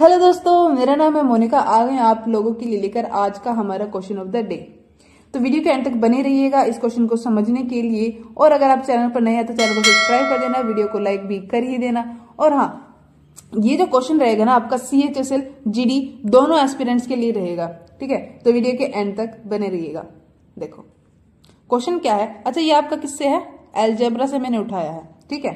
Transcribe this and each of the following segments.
hello दोस्तों मेरा नाम है मोनिका आ गए आप लोगों के लिए लेकर आज का हमारा क्वेश्चन ऑफ द डे तो वीडियो के एंड तक बने रहिएगा इस क्वेश्चन को समझने के लिए और अगर आप चैनल पर नए हैं तो चैनल को सब्सक्राइब कर देना वीडियो को लाइक भी कर ही देना और हाँ ये जो क्वेश्चन रहेगा ना आपका C H S L G D दोनों एस्पिरेंट्स के लिए रहेगा ठीक है तो वीडियो के एंड तक बने रहिएगा देखो क्वेश्चन क्या है अच्छा ये आपका किससे है एल्जेब्रा से मैंने उठाया है ठीक है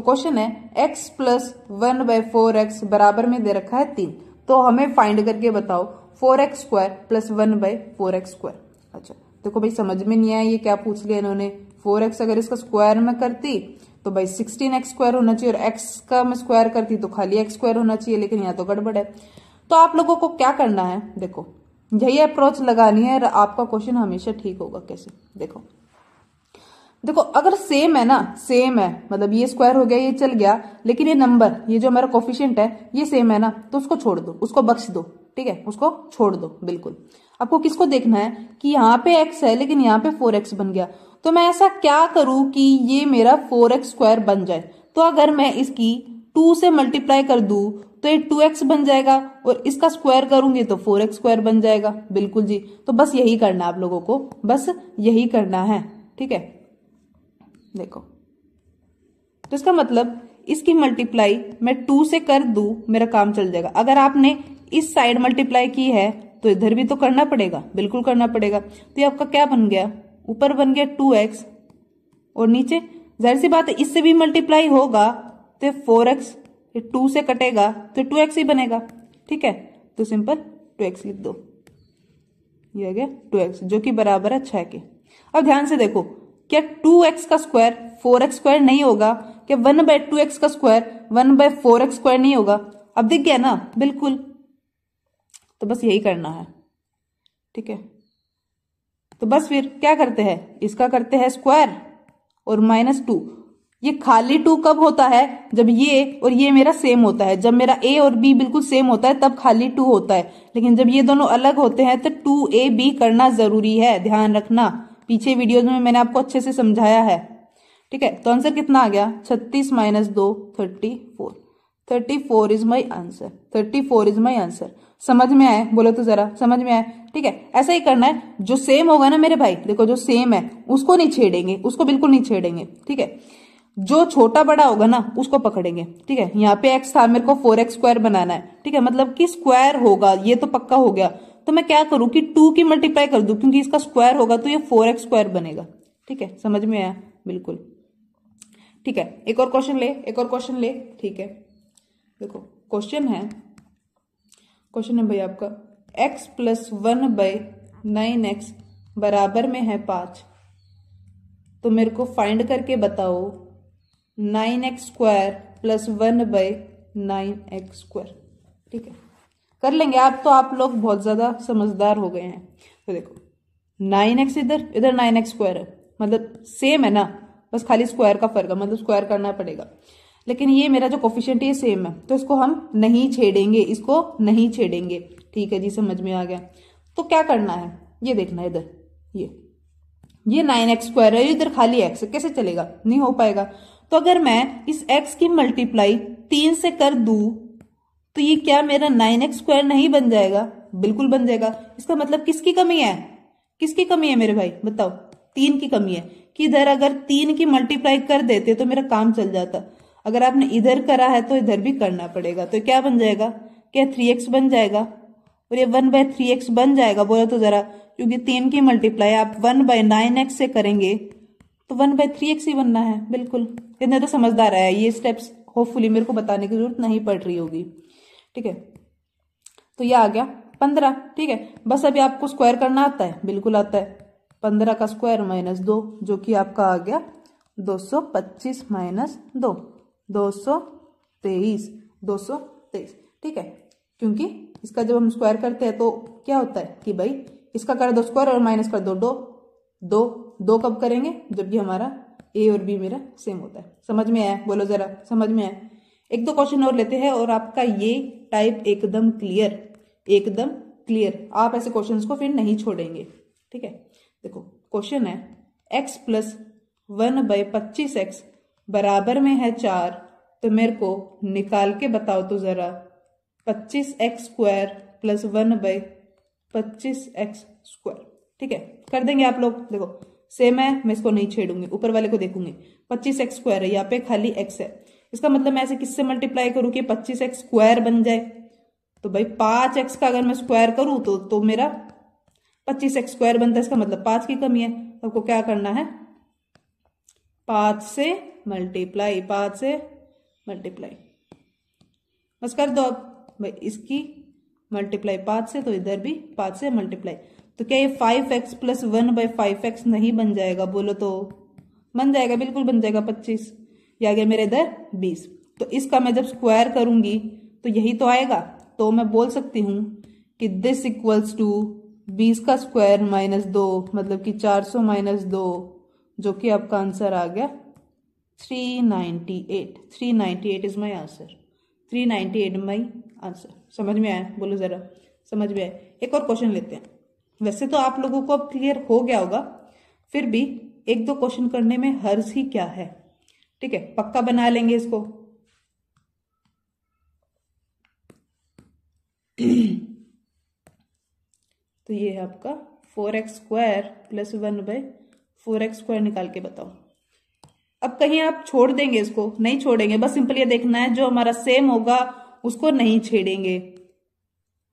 तो क्वेश्चन है x plus one by four x बराबर में दे रखा है तीन तो हमें फाइंड करके बताओ four x square plus one by four x square अच्छा देखो तो भाई समझ में नहीं आया ये क्या पूछ लिया इन्होंने फोर एक्स अगर इसका स्क्वायर में करती तो भाई सिक्सटीन एक्स स्क्वायर होना चाहिए और x का मैं स्क्वायर करती तो खाली एक्स स्क्वायर होना चाहिए लेकिन यहाँ तो गड़बड़ है तो आप लोगों को क्या करना है देखो यही अप्रोच लगानी है और आपका क्वेश्चन हमेशा ठीक होगा कैसे देखो देखो अगर सेम है ना सेम है मतलब ये स्क्वायर हो गया ये चल गया लेकिन ये नंबर ये जो हमारा कोफिशियंट है ये सेम है ना तो उसको छोड़ दो उसको बख्श दो ठीक है उसको छोड़ दो बिल्कुल आपको किसको देखना है कि यहाँ पे एक्स है लेकिन यहाँ पे फोर एक्स बन गया तो मैं ऐसा क्या करूं कि ये मेरा फोर एक्स स्क्वायर बन जाए तो अगर मैं इसकी टू से मल्टीप्लाई कर दू तो ये टू एक्स बन जाएगा और इसका स्क्वायर करूंगी तो फोर एक्स स्क्वायर बन जाएगा बिल्कुल जी तो बस यही करना आप लोगों को बस यही करना है ठीक है देखो तो इसका मतलब इसकी मल्टीप्लाई मैं टू से कर दू मेरा काम चल जाएगा अगर आपने इस साइड मल्टीप्लाई की है तो इधर भी तो करना पड़ेगा बिल्कुल करना पड़ेगा तो ये आपका क्या बन गया ऊपर बन गया टू एक्स और नीचे जाहिर सी बात है इससे भी मल्टीप्लाई होगा तो फोर एक्स टू से कटेगा तो टू एक्स ही बनेगा ठीक है तो सिंपल टू एक्स लिख दो ये आ गया टू एक्स जो कि बराबर है छः के अब ध्यान से देखो क्या टू एक्स का स्क्वायर फोर एक्स स्क्वायर नहीं होगा क्या वन बाय टू एक्स का square one by four x square नहीं होगा अब दिख गया ना बिल्कुल तो बस यही करना है ठीक है तो बस फिर क्या करते हैं इसका करते हैं स्क्वायर और माइनस टू ये खाली टू कब होता है जब ये और ये मेरा सेम होता है जब मेरा ए और बी बिल्कुल सेम होता है तब खाली टू होता है लेकिन जब ये दोनों अलग होते हैं तो टू ए बी करना जरूरी है ध्यान रखना पीछे वीडियोज में मैंने आपको अच्छे से समझाया है ठीक है तो आंसर कितना आ गया छत्तीस माइनस दो thirty four thirty four is my answer thirty four is my answer समझ में आए बोलो तो जरा समझ में आए ठीक है ऐसा ही करना है जो सेम होगा ना मेरे भाई देखो जो सेम है उसको नहीं छेड़ेंगे उसको बिल्कुल नहीं छेड़ेंगे ठीक है जो छोटा बड़ा होगा ना उसको पकड़ेंगे ठीक है यहाँ पे एक्स था मेरे को फोर एक्स स्क्वायर बनाना है ठीक है मतलब कि स्क्वायर होगा ये तो पक्का हो गया तो मैं क्या करूं कि टू की मल्टीप्लाई कर दू क्योंकि इसका स्क्वायर होगा तो ये फोर एक्स स्क्वायर बनेगा ठीक है समझ में आया बिल्कुल ठीक है एक और क्वेश्चन ले एक और क्वेश्चन ले ठीक है देखो क्वेश्चन है क्वेश्चन है भाई आपका x plus one by nine x बराबर में है पांच तो मेरे को फाइंड करके बताओ nine x square plus one by nine x square ठीक है कर लेंगे आप तो आप लोग बहुत ज़्यादा समझदार हो गए हैं तो देखो नाइन एक्स इधर इधर नाइन एक्स स्क्वायर है मतलब सेम है ना बस खाली स्क्वायर का फर्क है मतलब स्क्वायर करना पड़ेगा लेकिन ये मेरा जो कोफिशियंट है सेम है तो इसको हम नहीं छेड़ेंगे इसको नहीं छेड़ेंगे ठीक है जी समझ में आ गया तो क्या करना है ये देखना इधर ये ये नाइन एक्स स्क्वायर है इधर खाली एक्स कैसे चलेगा नहीं हो पाएगा तो अगर मैं इस एक्स की मल्टीप्लाई तीन से कर दू तो ये क्या मेरा नाइन एक्स स्क्वायर नहीं बन जाएगा बिल्कुल बन जाएगा इसका मतलब किसकी कमी है किसकी कमी है मेरे भाई बताओ तीन की कमी है कि इधर अगर तीन की मल्टीप्लाई कर देते तो मेरा काम चल जाता अगर आपने इधर करा है तो इधर भी करना पड़ेगा तो क्या बन जाएगा क्या थ्री एक्स बन जाएगा और ये वन बाय थ्री एक्स बन जाएगा बोला तो जरा क्योंकि तीन की मल्टीप्लाई आप वन बाय नाइन एक्स से करेंगे तो वन बाय थ्री एक्स ही बनना है बिल्कुल इतने तो समझदार आया ये स्टेप्स होपफुली मेरे को बताने की जरूरत नहीं पड़ रही होगी ठीक है तो ये आ गया पंद्रह ठीक है बस अभी आपको स्क्वायर करना आता है बिल्कुल आता है पंद्रह का स्क्वायर माइनस दो जो कि आपका आ गया दो सौ पच्चीस माइनस दो दो सौ तेईस दो सौ तेईस ठीक है क्योंकि इसका जब हम स्क्वायर करते हैं तो क्या होता है कि भाई इसका कर दो स्क्वायर और माइनस कर दो दो दो दो कब करेंगे जब भी हमारा ए और बी मेरा सेम होता है समझ में आया बोलो जरा समझ में आया एक दो क्वेश्चन और लेते हैं और आपका ये टाइप एकदम क्लियर एकदम क्लियर आप ऐसे क्वेश्चन को फिर नहीं छोड़ेंगे ठीक है देखो क्वेश्चन है एक्स प्लस वन बाई पच्चीस एक्स बराबर में है चार तो मेरे को निकाल के बताओ तो ज़रा पच्चीस x square plus one by पच्चीस एक्स स्क्वायर ठीक है कर देंगे आप लोग देखो सेम है मैं इसको नहीं छेड़ूंगी ऊपर वाले को देखूंगी पच्चीस एक्स स्क्वायर है यहाँ पे खाली एक्स है इसका मतलब मैं ऐसे किससे मल्टीप्लाई करूँ कि पच्चीस एक्स स्क्वायर बन जाए तो भाई पांच एक्स का अगर मैं स्क्वायर करूँ तो तो मेरा पच्चीस एक्स स्क्वायर बनता है इसका मतलब पांच की कमी है आपको क्या करना है पांच से मल्टीप्लाई पांच से मल्टीप्लाई बस कर दो अब भाई इसकी मल्टीप्लाई पांच से तो इधर भी पांच से मल्टीप्लाई तो क्या ये five x plus one by five x नहीं बन जाएगा बोलो तो बन जाएगा बिल्कुल बन जाएगा पच्चीस ये आ गया मेरे इधर बीस तो इसका मैं जब स्क्वायर करूंगी तो यही तो आएगा तो मैं बोल सकती हूँ कि दिस इक्वल्स टू बीस का स्क्वायर माइनस दो मतलब कि चार सौ माइनस दो जो कि आपका आंसर आ गया three ninety eight three ninety eight is my answer three ninety eight my answer समझ में आया बोलो ज़रा समझ में आया एक और क्वेश्चन लेते हैं वैसे तो आप लोगों को अब क्लियर हो गया होगा फिर भी एक दो क्वेश्चन करने में हर्ज ही क्या है ठीक है पक्का बना लेंगे इसको तो ये है आपका four x square plus one by four x square निकाल के बताओ अब कहीं आप छोड़ देंगे इसको नहीं छोड़ेंगे बस सिंपल ये देखना है जो हमारा सेम होगा उसको नहीं छेड़ेंगे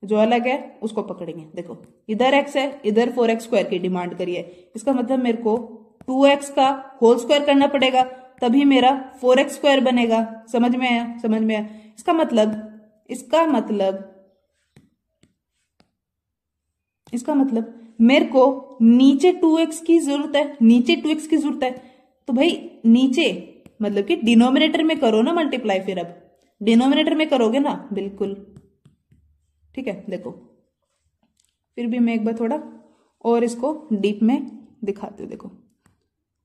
जो अलग है उसको पकड़ेंगे देखो इधर एक्स है इधर फोर एक्स स्क्वायर की डिमांड करिए इसका मतलब मेरे को टू एक्स का होल स्क्वायर करना पड़ेगा तभी मेरा फोर एक्स स्क्वायर बनेगा समझ में आया समझ में आया इसका मतलब इसका मतलब इसका मतलब मेरे को नीचे टू एक्स की जरूरत है नीचे टू एक्स की जरूरत है तो भाई नीचे मतलब कि डिनोमिनेटर में करो ना मल्टीप्लाई फिर अब डिनोमिनेटर में करोगे ना बिल्कुल ठीक है देखो फिर भी मैं एक बार थोड़ा और इसको डीप में दिखाते देखो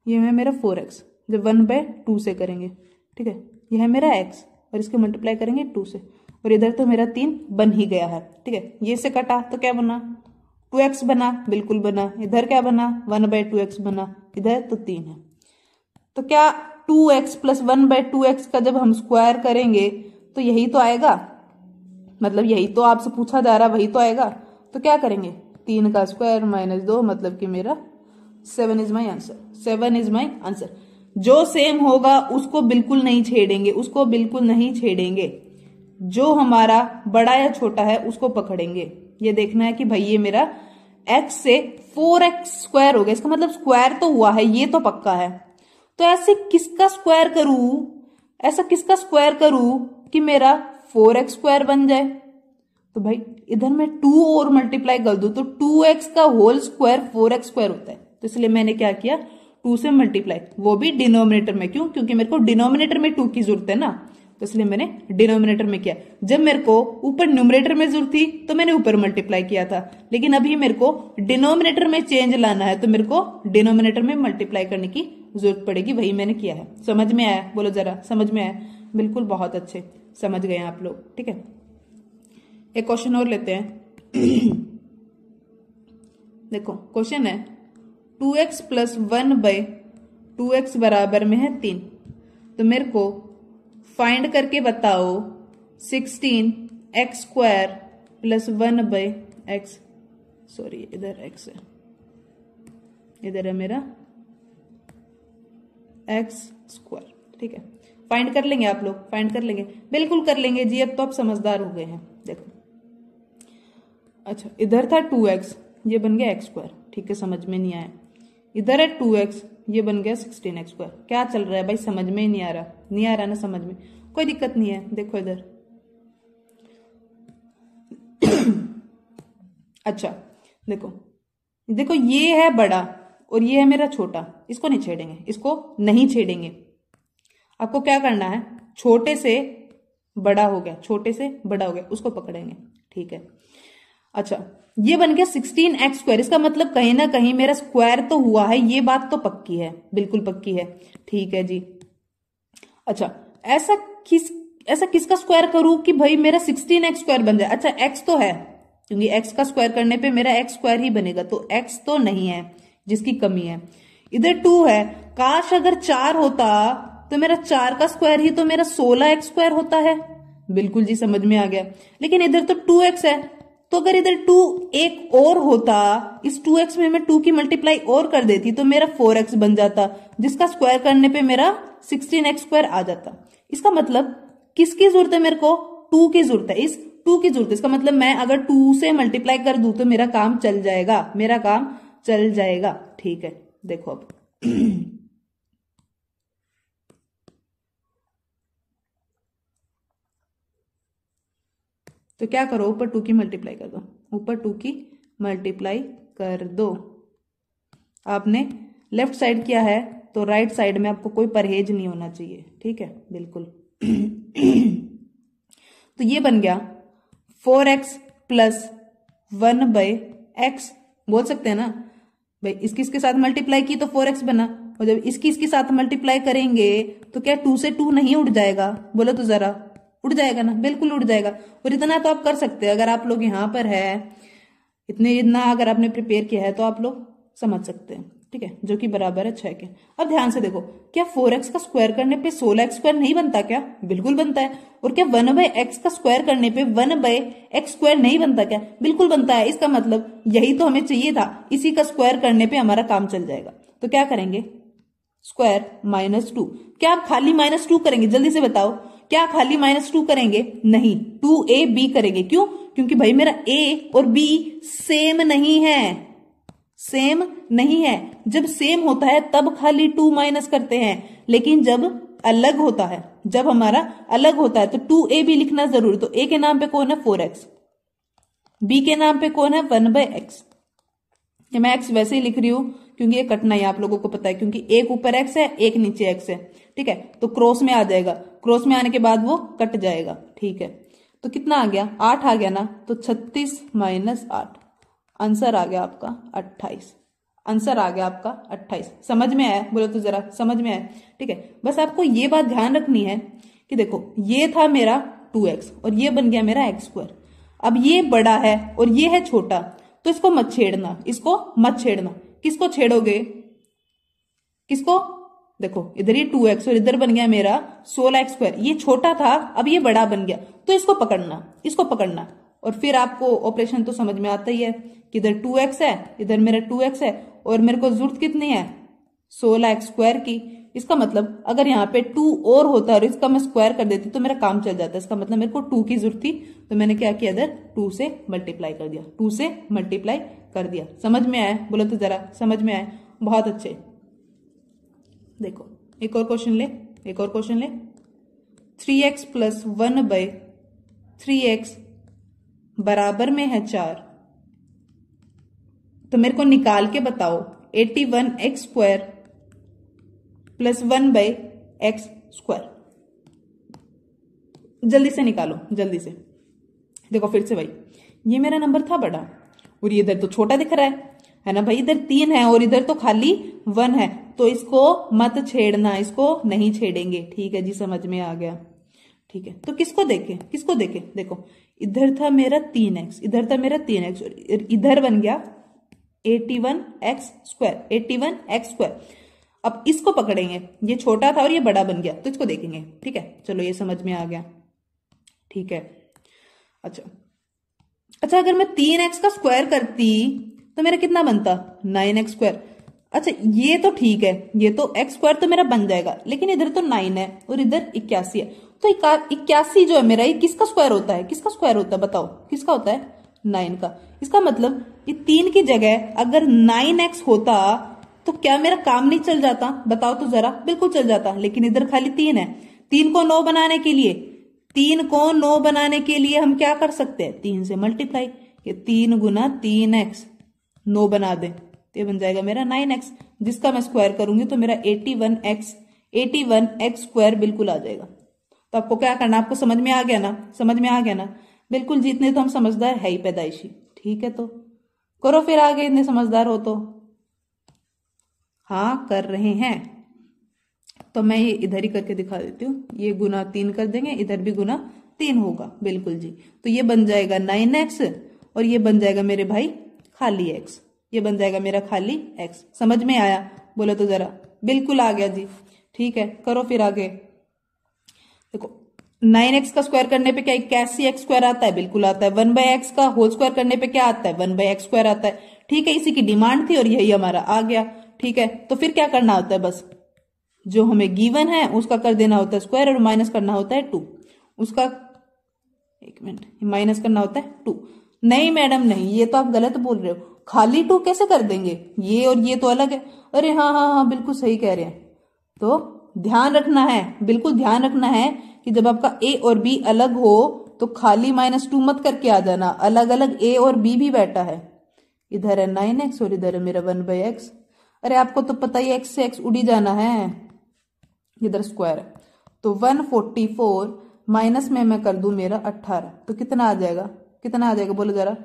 ये है मेरा फोर एक्स जब वन बाय टू से करेंगे ठीक है यह है मेरा एक्स और इसके मल्टीप्लाई करेंगे टू से और इधर तो मेरा तीन बन ही गया है ठीक है ये से कटा तो क्या बना टू एक्स बना बिल्कुल बना इधर क्या बना वन बाय टू एक्स बना इधर तो तीन है तो क्या two x plus one by two x का जब हम स्क्वायर करेंगे तो यही तो आएगा मतलब यही तो आपसे पूछा जा रहा वही तो आएगा तो क्या करेंगे तीन का स्क्वायर माइनस दो मतलब कि मेरा seven is my answer seven is my answer जो सेम होगा उसको बिल्कुल नहीं छेड़ेंगे उसको बिल्कुल नहीं छेड़ेंगे जो हमारा बड़ा या छोटा है उसको पकड़ेंगे ये देखना है कि भाई ये मेरा x से फोर एक्स स्क्वायर हो गया इसका मतलब स्क्वायर तो हुआ है ये तो पक्का है तो ऐसे किसका स्क्वायर करूं ऐसा किसका स्क्वायर करूं कि मेरा फोर एक्स स्क्वायर बन जाए तो भाई इधर मैं टू और मल्टीप्लाई कर दू तो टू एक्स का whole square four x square होता है तो इसलिए मैंने क्या किया टू से मल्टीप्लाई वो भी डिनोमिनेटर में क्यों क्योंकि मेरे को डिनोमिनेटर में टू की जरूरत है ना तो इसलिए मैंने डिनोमिनेटर में किया जब मेरे को ऊपर न्यूमिनेटर में जरूरत थी तो मैंने ऊपर मल्टीप्लाई किया था लेकिन अभी मेरे को डिनोमिनेटर में चेंज लाना है तो मेरे को डिनोमिनेटर में मल्टीप्लाई करने की जरूरत पड़ेगी वही मैंने किया है समझ में आया बोलो जरा समझ में आया बिल्कुल बहुत अच्छे समझ गए आप लोग ठीक है एक क्वेश्चन और लेते हैं देखो क्वेश्चन है two x plus one by two x बराबर में है तीन तो मेरे को फाइंड करके बताओ sixteen x square plus one by x sorry इधर एक्स है इधर है मेरा एक्स स्क्वायर ठीक है फाइंड कर लेंगे आप लोग फाइंड कर लेंगे बिल्कुल कर लेंगे जी अब तो आप समझदार हो गए हैं देखो अच्छा इधर था टू एक्स ये बन गया एक्स स्क्वायर ठीक है समझ में नहीं आया इधर है टू एक्स ये बन गया सिक्सटीन एक्स स्क्वायर क्या चल रहा है भाई समझ में ही नहीं आ रहा नहीं आ रहा ना समझ में कोई दिक्कत नहीं है देखो इधर अच्छा देखो देखो ये है बड़ा और ये है मेरा छोटा इसको नहीं छेड़ेंगे इसको नहीं छेड़ेंगे आपको क्या करना है छोटे से बड़ा हो गया छोटे से बड़ा हो गया उसको पकड़ेंगे ठीक है अच्छा ये बन गया सिक्सटीन एक्स स्क्वायर इसका मतलब कहीं ना कहीं मेरा स्क्वायर तो हुआ है ये बात तो पक्की है बिल्कुल पक्की है ठीक है जी अच्छा ऐसा किस ऐसा किसका स्क्वायर करूं कि भाई मेरा सिक्सटीन एक्स स्क्वायर बन जाए अच्छा एक्स तो है क्योंकि एक्स का स्क्वायर करने पे मेरा एक्स स्क्वायर ही बनेगा तो एक्स तो नहीं है जिसकी कमी है इधर टू है काश अगर चार होता तो मेरा चार का स्क्वायर ही तो मेरा सोलह एक्स स्क्वायर होता है बिल्कुल जी समझ में आ गया लेकिन इधर तो टू एक्स है तो अगर इधर टू एक और होता इस टू एक्स में मैं टू की मल्टीप्लाई और कर देती तो मेरा फोर एक्स बन जाता जिसका स्क्वायर करने पे मेरा सिक्सटीन एक्स स्क्वायर आ जाता इसका मतलब किसकी जरूरत है मेरे को टू की जरूरत है इस टू की जरूरत है इसका मतलब मैं अगर टू से मल्टीप्लाई कर दू तो मेरा काम चल जाएगा मेरा काम चल जाएगा ठीक है देखो अब तो क्या करो ऊपर टू की मल्टीप्लाई कर दो ऊपर टू की मल्टीप्लाई कर दो आपने लेफ्ट साइड किया है तो राइट right साइड में आपको कोई परहेज नहीं होना चाहिए ठीक है बिल्कुल तो ये बन गया four x plus one by x बोल सकते हैं ना भाई इसकी इसके साथ मल्टीप्लाई की तो फोर एक्स बना और जब इसकी इसके साथ मल्टीप्लाई करेंगे तो क्या टू से टू नहीं उठ जाएगा बोलो तो जरा उड़ जाएगा ना बिल्कुल उड़ जाएगा और इतना तो आप कर सकते हैं अगर आप लोग यहाँ पर है इतने इतना अगर आपने प्रिपेयर किया है तो आप लोग समझ सकते हैं ठीक है जो कि बराबर है छह के अब ध्यान से देखो क्या फोर एक्स का स्क्वायर करने पे सोलह एक्स स्क्वायर नहीं बनता क्या बिल्कुल बनता है और क्या वन बाय एक्स का स्क्वायर करने पे वन बाय एक्स स्क्वायर नहीं बनता क्या बिल्कुल बनता है इसका मतलब यही तो हमें चाहिए था इसी का स्क्वायर करने पे हमारा काम चल जाएगा तो क्या करेंगे स्क्वायर माइनस टू क्या आप खाली माइनस टू करेंगे जल्दी से बताओ क्या खाली माइनस टू करेंगे नहीं टू ए बी करेंगे क्यों क्योंकि भाई मेरा ए और बी सेम नहीं है सेम नहीं है जब सेम होता है तब खाली टू माइनस करते हैं लेकिन जब अलग होता है जब हमारा अलग होता है तो टू ए भी लिखना जरूरी तो ए के नाम पे कौन है फोर एक्स बी के नाम पे कौन है वन बाय एक्स ये मैं एक्स वैसे ही लिख रही हूं क्योंकि ये कटना ही आप लोगों को पता है क्योंकि एक ऊपर एक्स है एक नीचे एक्स है ठीक है तो क्रॉस में आ जाएगा क्रॉस में आने के बाद वो कट जाएगा ठीक है तो कितना आ गया आठ आ गया ना तो छत्तीस माइनस आठ आंसर आ गया आपका अट्ठाईस आंसर आ गया आपका अट्ठाईस समझ में आया बोलो तो जरा समझ में आया ठीक है बस आपको ये बात ध्यान रखनी है कि देखो ये था मेरा टू एक्स और ये बन गया मेरा एक्स स्क्वायर अब ये बड़ा है और ये है छोटा तो इसको मत छेड़ना इसको मत छेड़ना किसको छेड़ोगे किसको देखो इधर ये टू एक्स और इधर बन गया मेरा सोलह एक्स स्क्वायर ये छोटा था अब ये बड़ा बन गया तो इसको पकड़ना इसको पकड़ना और फिर आपको ऑपरेशन तो समझ में आता ही है कि इधर टू एक्स है इधर मेरा टू एक्स है और मेरे को जरूरत कितनी है सोलह एक्स स्क्वायर की इसका मतलब अगर यहाँ पे टू और होता और इसका मैं स्क्वायर कर देती तो मेरा काम चल जाता इसका मतलब मेरे को टू की जरूरत थी तो मैंने क्या किया इधर टू से मल्टीप्लाई कर दिया टू से मल्टीप्लाई कर दिया समझ में आया बोलो तो जरा समझ में आया बहुत अच्छे देखो एक और क्वेश्चन ले एक और क्वेश्चन ले three x plus one by three x बराबर में है चार तो मेरे को निकाल के बताओ eighty one x square plus one by x square जल्दी से निकालो जल्दी से देखो फिर से भाई ये मेरा नंबर था बड़ा और ये इधर तो छोटा दिख रहा है है ना भाई इधर तीन है और इधर तो खाली वन है तो इसको मत छेड़ना इसको नहीं छेड़ेंगे ठीक है जी समझ में आ गया ठीक है तो किसको देखें किसको देखें देखो इधर था मेरा तीन एक्स इधर था मेरा तीन एक्स इधर बन गया eighty one x square eighty one x square अब इसको पकड़ेंगे ये छोटा था और ये बड़ा बन गया तो इसको देखेंगे ठीक है चलो ये समझ में आ गया ठीक है अच्छा अच्छा अगर मैं तीन एक्स का स्क्वायर करती तो मेरा कितना बनता नाइन एक्स स्क्वायर अच्छा ये तो ठीक है ये तो एक्स स्क्वायर तो मेरा बन जाएगा लेकिन इधर तो नाइन है और इधर इक्यासी है तो इक्यासी जो है मेरा ये किसका स्क्वायर होता है किसका स्क्वायर होता है बताओ किसका होता है नाइन का इसका मतलब ये तीन की जगह अगर नाइन एक्स होता तो क्या मेरा काम नहीं चल जाता बताओ तो जरा बिल्कुल चल जाता लेकिन इधर खाली तीन है तीन को नौ बनाने के लिए तीन को नौ बनाने के लिए हम क्या कर सकते हैं तीन से मल्टीप्लाई ये तीन गुना तीन एक्स नौ बना दे तो ये बन जाएगा मेरा नाइन एक्स जिसका मैं स्क्वायर करूंगी तो मेरा eighty one x eighty one x square बिल्कुल आ जाएगा तो आपको क्या करना आपको समझ में आ गया ना समझ में आ गया ना बिल्कुल जितने तो हम समझदार है ही पैदाइशी ठीक है तो करो फिर आगे इतने समझदार हो तो हाँ कर रहे हैं तो मैं ये इधर ही करके दिखा देती हूँ ये गुना तीन कर देंगे इधर भी गुना तीन होगा बिल्कुल जी तो ये बन जाएगा नाइन एक्स और ये बन जाएगा मेरे भाई खाली एक्स ये बन जाएगा मेरा खाली एक्स समझ में आया बोले तो जरा बिल्कुल आ गया जी ठीक है करो फिर आगे देखो नाइन एक्स का स्क्वायर करने पे क्या कैसी एक्स स्क्वायर आता है बिल्कुल आता है वन बाय एक्स का होल स्क्वायर करने पे क्या आता है वन बाय एक्स स्क्वायर आता है ठीक है इसी की डिमांड थी और यही हमारा आ गया ठीक है तो फिर क्या करना होता है बस जो हमें गिवन है उसका कर देना होता है स्क्वायर और माइनस करना होता है टू उसका एक मिनट माइनस करना होता है टू नहीं मैडम नहीं ये तो आप गलत बोल रहे हो खाली टू कैसे कर देंगे ये और ये तो अलग है अरे हाँ हाँ हाँ बिल्कुल सही कह रहे हैं तो ध्यान रखना है बिल्कुल ध्यान रखना है कि जब आपका ए और बी अलग हो तो खाली माइनस टू मत करके आ जाना अलग अलग ए और बी भी बैठा है इधर है नाइन एक्स और इधर है मेरा वन बाई एक्स अरे आपको तो पता ही एक्स से एक्स उड़ी जाना है इधर स्क्वायर है तो वन फोर्टी फोर माइनस में मैं कर दू मेरा अट्ठारह तो कितना आ जाएगा कितना आ जाएगा बोलो जरा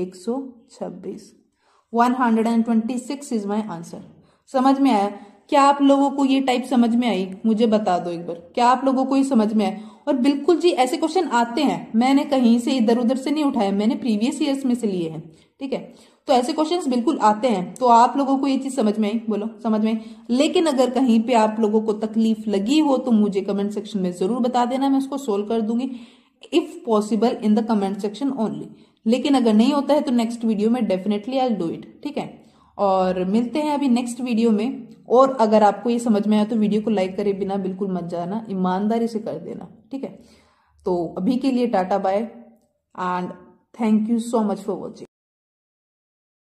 एक सौ छब्बीस one hundred and twenty six is my answer समझ में आया क्या आप लोगों को ये टाइप समझ में आई मुझे बता दो एक बार क्या आप लोगों को ये समझ में आया और बिल्कुल जी ऐसे क्वेश्चन आते हैं मैंने कहीं से इधर उधर से नहीं उठाया मैंने प्रीवियस ईयर्स में से लिए हैं ठीक है तो ऐसे क्वेश्चंस बिल्कुल आते हैं तो आप लोगों को ये चीज समझ में आई बोलो समझ में लेकिन अगर कहीं पे आप लोगों को तकलीफ लगी हो तो मुझे कमेंट सेक्शन में जरूर बता देना मैं उसको सोल्व कर दूंगी if possible in the comment section only लेकिन अगर नहीं होता है तो नेक्स्ट वीडियो में डेफिनेटली आई डू इट ठीक है और मिलते हैं अभी नेक्स्ट वीडियो में और अगर आपको ये समझ में आया तो वीडियो को लाइक करे बिना बिल्कुल मत जाना ईमानदारी से कर देना ठीक है तो अभी के लिए tata bye and thank you so much for watching